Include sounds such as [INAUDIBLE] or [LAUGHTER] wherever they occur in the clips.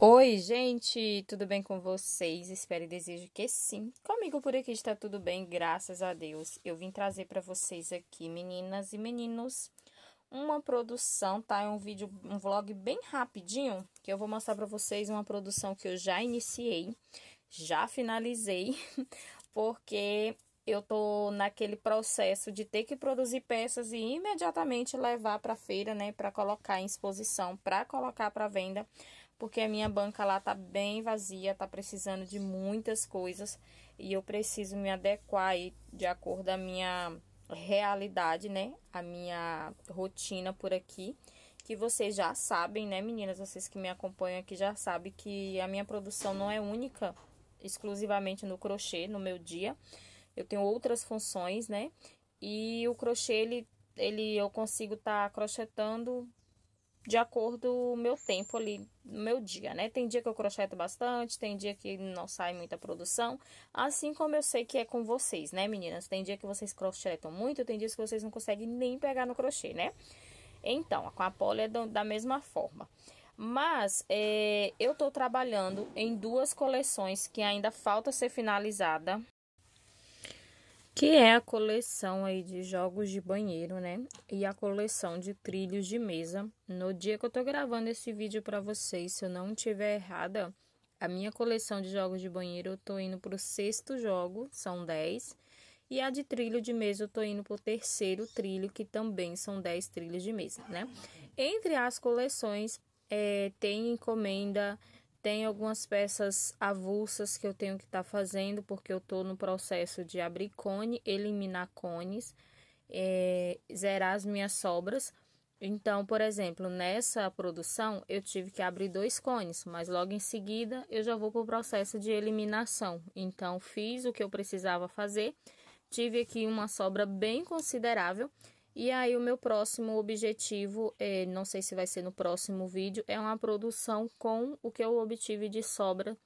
Oi, gente, tudo bem com vocês? Espero e desejo que sim. Comigo por aqui está tudo bem, graças a Deus. Eu vim trazer para vocês aqui, meninas e meninos, uma produção, tá? É um vídeo, um vlog bem rapidinho, que eu vou mostrar para vocês uma produção que eu já iniciei, já finalizei, [LAUGHS] porque eu tô naquele processo de ter que produzir peças e imediatamente levar para feira, né, para colocar em exposição, para colocar para venda, porque a minha banca lá tá bem vazia, tá precisando de muitas coisas e eu preciso me adequar aí de acordo com a minha realidade, né? A minha rotina por aqui, que vocês já sabem, né, meninas, vocês que me acompanham aqui já sabem que a minha produção não é única exclusivamente no crochê no meu dia. Eu tenho outras funções, né? E o crochê ele ele eu consigo estar tá crochetando de acordo o meu tempo ali, no meu dia, né? Tem dia que eu crocheto bastante, tem dia que não sai muita produção, assim como eu sei que é com vocês, né, meninas? Tem dia que vocês crochetam muito, tem dias que vocês não conseguem nem pegar no crochê, né? Então, com a poli é da mesma forma. Mas é, eu tô trabalhando em duas coleções que ainda falta ser finalizada, que é a coleção aí de jogos de banheiro, né? E a coleção de trilhos de mesa. No dia que eu tô gravando esse vídeo para vocês, se eu não tiver errada, a minha coleção de jogos de banheiro eu tô indo pro sexto jogo, são 10. E a de trilho de mesa eu tô indo pro terceiro trilho, que também são 10 trilhos de mesa, né? Entre as coleções é, tem encomenda tem algumas peças avulsas que eu tenho que estar tá fazendo, porque eu estou no processo de abrir cone, eliminar cones, é, zerar as minhas sobras. Então, por exemplo, nessa produção eu tive que abrir dois cones, mas logo em seguida eu já vou para o processo de eliminação. Então, fiz o que eu precisava fazer, tive aqui uma sobra bem considerável e aí, o meu próximo objetivo, é, não sei se vai ser no próximo vídeo, é uma produção com o que eu obtive de sobra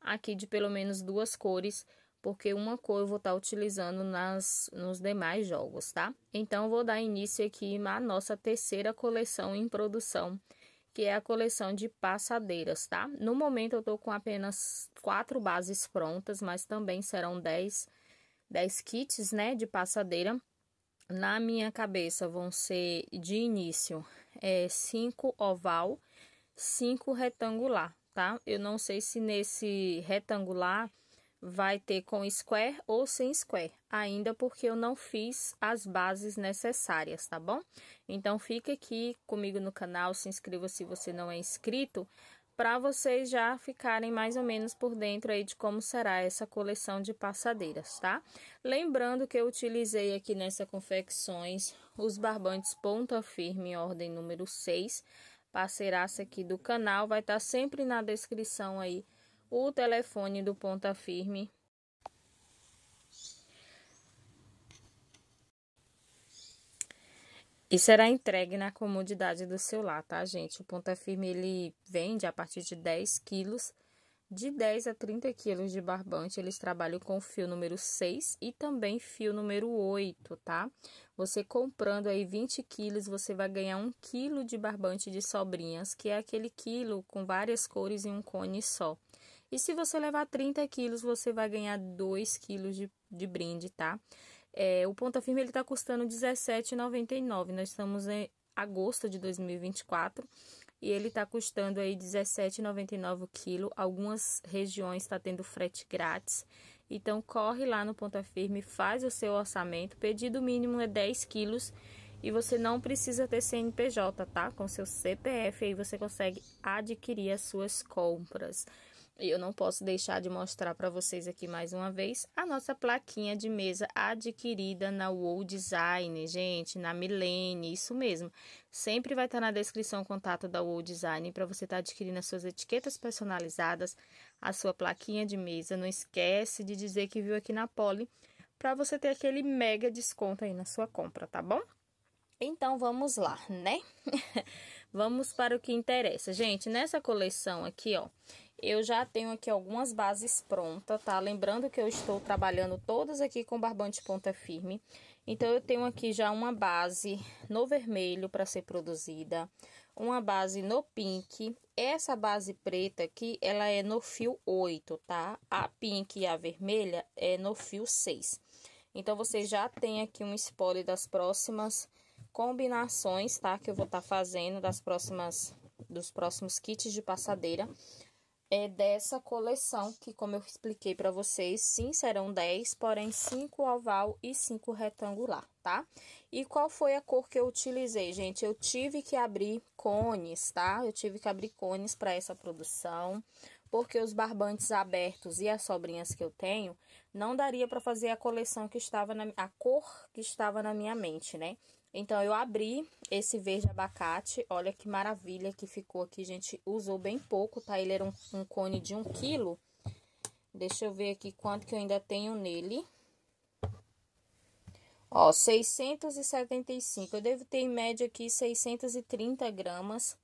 aqui de pelo menos duas cores, porque uma cor eu vou estar tá utilizando nas, nos demais jogos, tá? Então, vou dar início aqui à nossa terceira coleção em produção, que é a coleção de passadeiras, tá? No momento, eu tô com apenas quatro bases prontas, mas também serão dez dez kits, né, de passadeira na minha cabeça vão ser de início é, cinco oval, cinco retangular, tá? Eu não sei se nesse retangular vai ter com square ou sem square, ainda porque eu não fiz as bases necessárias, tá bom? Então, fica aqui comigo no canal, se inscreva se você não é inscrito, para vocês já ficarem mais ou menos por dentro aí de como será essa coleção de passadeiras, tá? Lembrando que eu utilizei aqui nessa confecções os barbantes ponta firme ordem número 6, parceiraça aqui do canal, vai estar tá sempre na descrição aí o telefone do ponta firme E será entregue na comodidade do seu lar, tá, gente? O Ponta Firme, ele vende a partir de 10 quilos. De 10 a 30 quilos de barbante, eles trabalham com fio número 6 e também fio número 8, tá? Você comprando aí 20 quilos, você vai ganhar 1 quilo de barbante de sobrinhas, que é aquele quilo com várias cores em um cone só. E se você levar 30 quilos, você vai ganhar 2 quilos de, de brinde, tá? É, o Ponta Firme ele está custando R$17,99. Nós estamos em agosto de 2024 e ele está custando aí 17,99 o quilo. Algumas regiões está tendo frete grátis. Então corre lá no Ponta Firme, faz o seu orçamento. Pedido mínimo é 10 quilos e você não precisa ter CNPJ, tá? Com seu CPF aí você consegue adquirir as suas compras. E eu não posso deixar de mostrar para vocês aqui mais uma vez a nossa plaquinha de mesa adquirida na Wall Design, gente, na Milene, isso mesmo. Sempre vai estar tá na descrição o contato da Wall Design para você estar tá adquirindo as suas etiquetas personalizadas, a sua plaquinha de mesa. Não esquece de dizer que viu aqui na Poli para você ter aquele mega desconto aí na sua compra, tá bom? Então vamos lá, né? [LAUGHS] vamos para o que interessa. Gente, nessa coleção aqui, ó, eu já tenho aqui algumas bases prontas, tá? Lembrando que eu estou trabalhando todas aqui com barbante ponta firme. Então, eu tenho aqui já uma base no vermelho para ser produzida, uma base no pink. Essa base preta aqui, ela é no fio 8, tá? A pink e a vermelha é no fio 6. Então, você já tem aqui um spoiler das próximas combinações, tá? Que eu vou estar tá fazendo das próximas, dos próximos kits de passadeira é dessa coleção, que como eu expliquei para vocês, sim, serão 10, porém 5 oval e 5 retangular, tá? E qual foi a cor que eu utilizei, gente? Eu tive que abrir cones, tá? Eu tive que abrir cones para essa produção, porque os barbantes abertos e as sobrinhas que eu tenho não daria para fazer a coleção que estava na a cor que estava na minha mente, né? Então, eu abri esse verde abacate. Olha que maravilha que ficou aqui, gente. Usou bem pouco, tá? Ele era um, um cone de um quilo. Deixa eu ver aqui quanto que eu ainda tenho nele. Ó, 675. Eu devo ter em média aqui 630 gramas.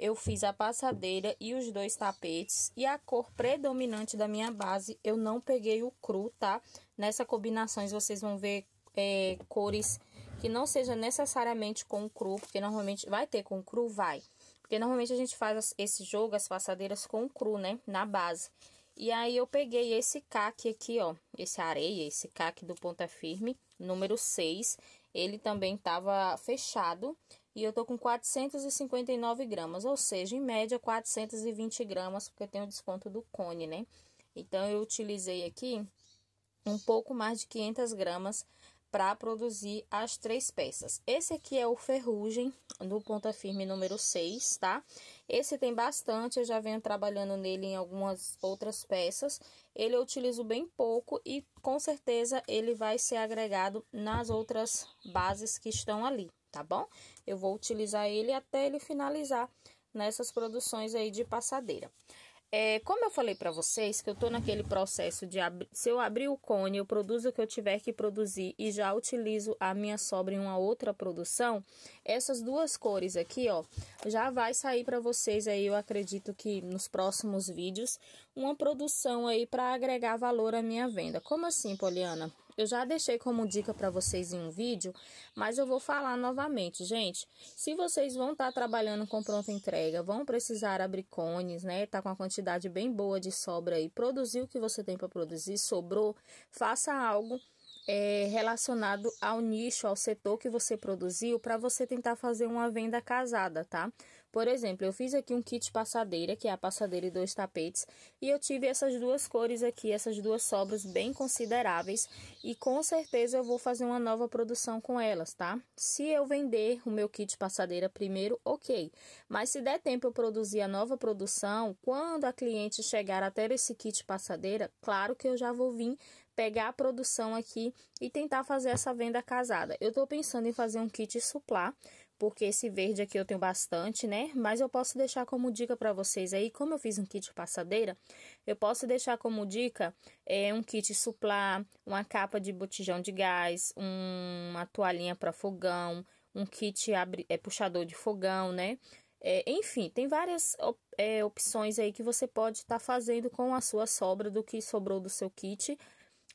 Eu fiz a passadeira e os dois tapetes. E a cor predominante da minha base, eu não peguei o cru, tá? Nessa combinações, vocês vão ver é, cores que não seja necessariamente com cru, porque normalmente vai ter com cru, vai. Porque normalmente a gente faz esse jogo, as passadeiras com cru, né, na base. E aí eu peguei esse caque aqui, ó, esse areia, esse caque do ponta firme, número 6. Ele também tava fechado e eu tô com 459 gramas, ou seja, em média 420 gramas, porque tem o desconto do cone, né? Então eu utilizei aqui um pouco mais de 500 gramas para produzir as três peças. Esse aqui é o ferrugem do ponta firme número 6, tá? Esse tem bastante, eu já venho trabalhando nele em algumas outras peças. Ele eu utilizo bem pouco e com certeza ele vai ser agregado nas outras bases que estão ali, tá bom? Eu vou utilizar ele até ele finalizar nessas produções aí de passadeira. É, como eu falei para vocês que eu estou naquele processo de se eu abrir o cone, eu produzo o que eu tiver que produzir e já utilizo a minha sobra em uma outra produção, essas duas cores aqui, ó, já vai sair para vocês aí, eu acredito que nos próximos vídeos, uma produção aí para agregar valor à minha venda. Como assim, Poliana? Eu já deixei como dica para vocês em um vídeo, mas eu vou falar novamente, gente. Se vocês vão estar tá trabalhando com pronta entrega, vão precisar abrir cones, né? Tá com uma quantidade bem boa de sobra aí, produzir o que você tem para produzir, sobrou, faça algo é, relacionado ao nicho, ao setor que você produziu, para você tentar fazer uma venda casada, tá? Por exemplo, eu fiz aqui um kit passadeira, que é a passadeira e dois tapetes, e eu tive essas duas cores aqui, essas duas sobras bem consideráveis, e com certeza eu vou fazer uma nova produção com elas, tá? Se eu vender o meu kit passadeira primeiro, ok. Mas se der tempo eu produzir a nova produção, quando a cliente chegar até esse kit passadeira, claro que eu já vou vir pegar a produção aqui e tentar fazer essa venda casada. Eu tô pensando em fazer um kit suplá, porque esse verde aqui eu tenho bastante, né? Mas eu posso deixar como dica para vocês aí, como eu fiz um kit passadeira, eu posso deixar como dica é, um kit suplá, uma capa de botijão de gás, um, uma toalhinha para fogão, um kit abre, é, puxador de fogão, né? É, enfim, tem várias op é, opções aí que você pode estar tá fazendo com a sua sobra do que sobrou do seu kit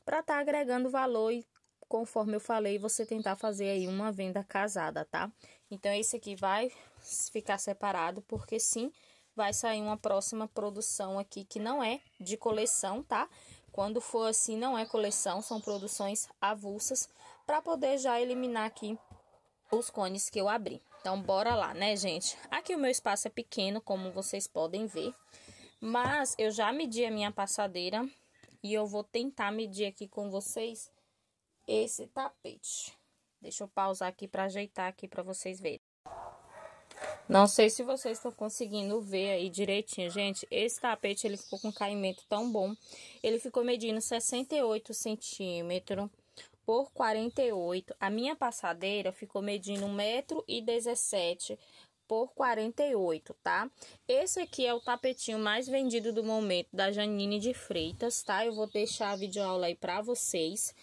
para estar tá agregando valor e, conforme eu falei, você tentar fazer aí uma venda casada, tá? Então, esse aqui vai ficar separado, porque sim, vai sair uma próxima produção aqui que não é de coleção, tá? Quando for assim, não é coleção, são produções avulsas, para poder já eliminar aqui os cones que eu abri. Então, bora lá, né, gente? Aqui o meu espaço é pequeno, como vocês podem ver, mas eu já medi a minha passadeira e eu vou tentar medir aqui com vocês esse tapete. Deixa eu pausar aqui para ajeitar aqui para vocês verem. Não sei se vocês estão conseguindo ver aí direitinho, gente. Esse tapete, ele ficou com um caimento tão bom. Ele ficou medindo 68 centímetros por 48. A minha passadeira ficou medindo 1,17m por 48, tá? Esse aqui é o tapetinho mais vendido do momento da Janine de Freitas, tá? Eu vou deixar a videoaula aí pra vocês.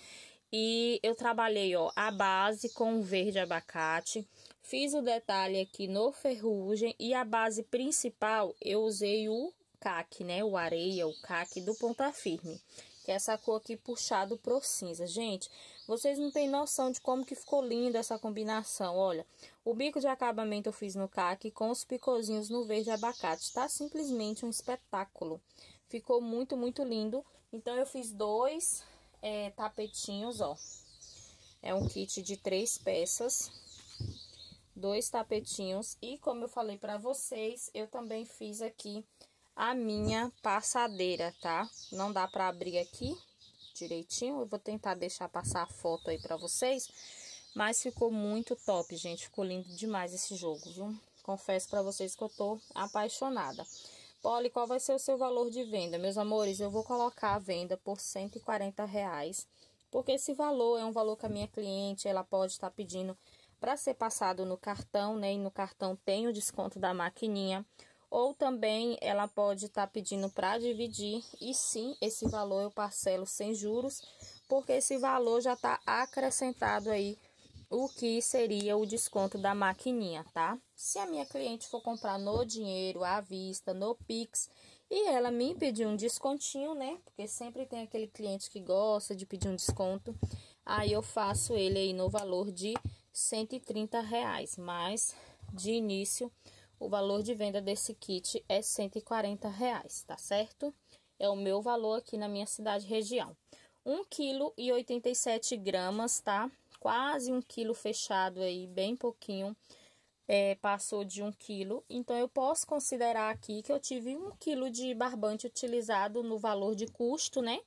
E eu trabalhei, ó, a base com verde abacate. Fiz o detalhe aqui no ferrugem e a base principal eu usei o caque, né? O areia, o caque do ponta firme. Que é essa cor aqui puxado pro cinza. Gente, vocês não têm noção de como que ficou linda essa combinação, olha. O bico de acabamento eu fiz no caque com os picozinhos no verde abacate. Tá simplesmente um espetáculo. Ficou muito, muito lindo. Então, eu fiz dois é, tapetinhos, ó. É um kit de três peças, dois tapetinhos. E como eu falei pra vocês, eu também fiz aqui a minha passadeira, tá? Não dá pra abrir aqui direitinho, eu vou tentar deixar passar a foto aí pra vocês. Mas ficou muito top, gente. Ficou lindo demais esse jogo, viu? Confesso pra vocês que eu tô apaixonada. Olha qual vai ser o seu valor de venda? Meus amores, eu vou colocar a venda por 140 reais, porque esse valor é um valor que a minha cliente ela pode estar pedindo para ser passado no cartão, né? E no cartão tem o desconto da maquininha. Ou também ela pode estar pedindo para dividir, e sim, esse valor eu parcelo sem juros, porque esse valor já está acrescentado aí o que seria o desconto da maquininha, tá? Se a minha cliente for comprar no dinheiro, à vista, no Pix, e ela me pedir um descontinho, né? Porque sempre tem aquele cliente que gosta de pedir um desconto. Aí eu faço ele aí no valor de 130 reais, mas de início o valor de venda desse kit é 140 reais, tá certo? É o meu valor aqui na minha cidade região. 1,87 kg, tá? quase um quilo fechado aí, bem pouquinho, é, passou de um quilo. Então, eu posso considerar aqui que eu tive um quilo de barbante utilizado no valor de custo, né?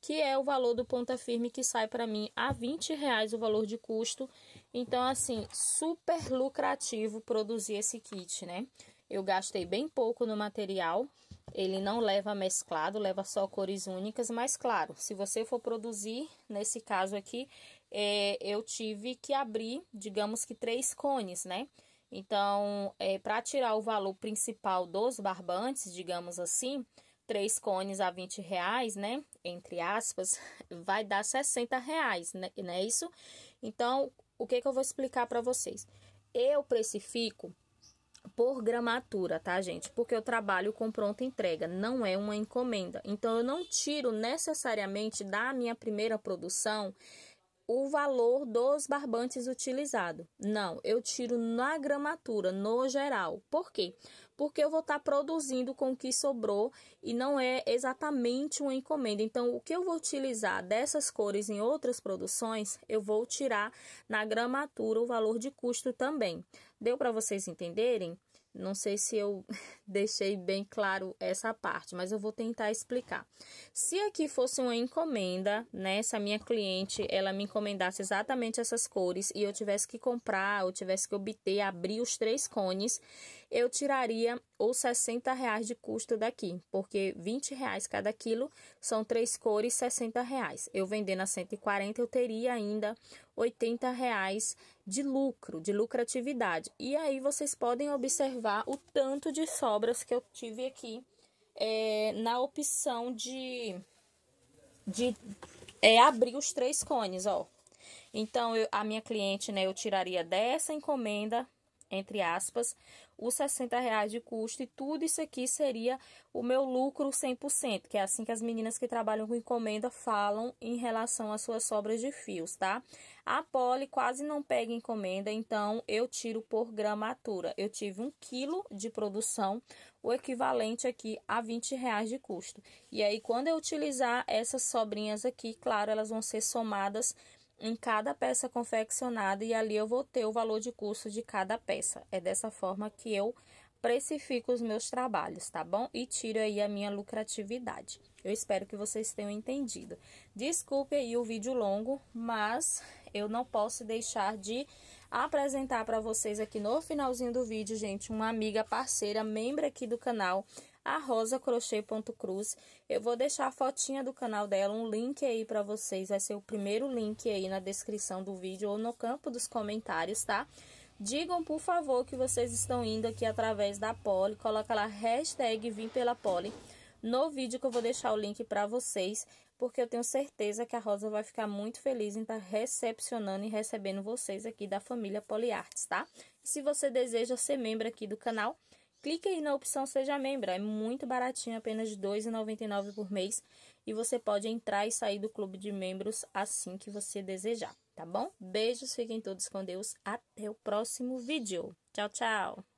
Que é o valor do ponta firme que sai para mim a 20 reais o valor de custo. Então, assim, super lucrativo produzir esse kit, né? Eu gastei bem pouco no material. Ele não leva mesclado, leva só cores únicas, mas claro, se você for produzir, nesse caso aqui, é, eu tive que abrir, digamos que três cones, né? Então, é, para tirar o valor principal dos barbantes, digamos assim, três cones a 20 reais, né? Entre aspas, [LAUGHS] vai dar 60 reais, né? Não é isso? Então, o que, que eu vou explicar para vocês? Eu precifico por gramatura, tá, gente? Porque eu trabalho com pronta entrega, não é uma encomenda. Então, eu não tiro necessariamente da minha primeira produção o valor dos barbantes utilizados. Não, eu tiro na gramatura, no geral. Por quê? Porque eu vou estar tá produzindo com o que sobrou e não é exatamente uma encomenda. Então, o que eu vou utilizar dessas cores em outras produções, eu vou tirar na gramatura o valor de custo também. Deu para vocês entenderem? Não sei se eu [LAUGHS] deixei bem claro essa parte, mas eu vou tentar explicar. Se aqui fosse uma encomenda, né, se a minha cliente ela me encomendasse exatamente essas cores e eu tivesse que comprar, eu tivesse que obter, abrir os três cones, eu tiraria os 60 reais de custo daqui, porque 20 reais cada quilo são três cores, 60 reais. Eu vendendo a 140, eu teria ainda 80 reais de lucro, de lucratividade. E aí vocês podem observar o tanto de sobras que eu tive aqui é, na opção de, de é, abrir os três cones, ó. Então, eu, a minha cliente, né, eu tiraria dessa encomenda, entre aspas, os 60 reais de custo e tudo isso aqui seria o meu lucro 100%, que é assim que as meninas que trabalham com encomenda falam em relação às suas sobras de fios, tá? A Poli quase não pega encomenda, então eu tiro por gramatura. Eu tive um quilo de produção, o equivalente aqui a 20 reais de custo. E aí, quando eu utilizar essas sobrinhas aqui, claro, elas vão ser somadas em cada peça confeccionada e ali eu vou ter o valor de custo de cada peça. É dessa forma que eu precifico os meus trabalhos, tá bom? E tiro aí a minha lucratividade. Eu espero que vocês tenham entendido. Desculpe aí o vídeo longo, mas eu não posso deixar de apresentar para vocês aqui no finalzinho do vídeo, gente, uma amiga parceira, membro aqui do canal, a Rosa Crochê Ponto Cruz. Eu vou deixar a fotinha do canal dela, um link aí para vocês, vai ser o primeiro link aí na descrição do vídeo ou no campo dos comentários, tá? Digam, por favor, que vocês estão indo aqui através da Poli, coloca lá hashtag Vim Pela Poli no vídeo que eu vou deixar o link para vocês, porque eu tenho certeza que a Rosa vai ficar muito feliz em estar tá recepcionando e recebendo vocês aqui da família Poliartes, tá? E se você deseja ser membro aqui do canal, clique aí na opção Seja Membro. É muito baratinho, apenas R$ 2,99 por mês. E você pode entrar e sair do clube de membros assim que você desejar, tá bom? Beijos, fiquem todos com Deus. Até o próximo vídeo. Tchau, tchau!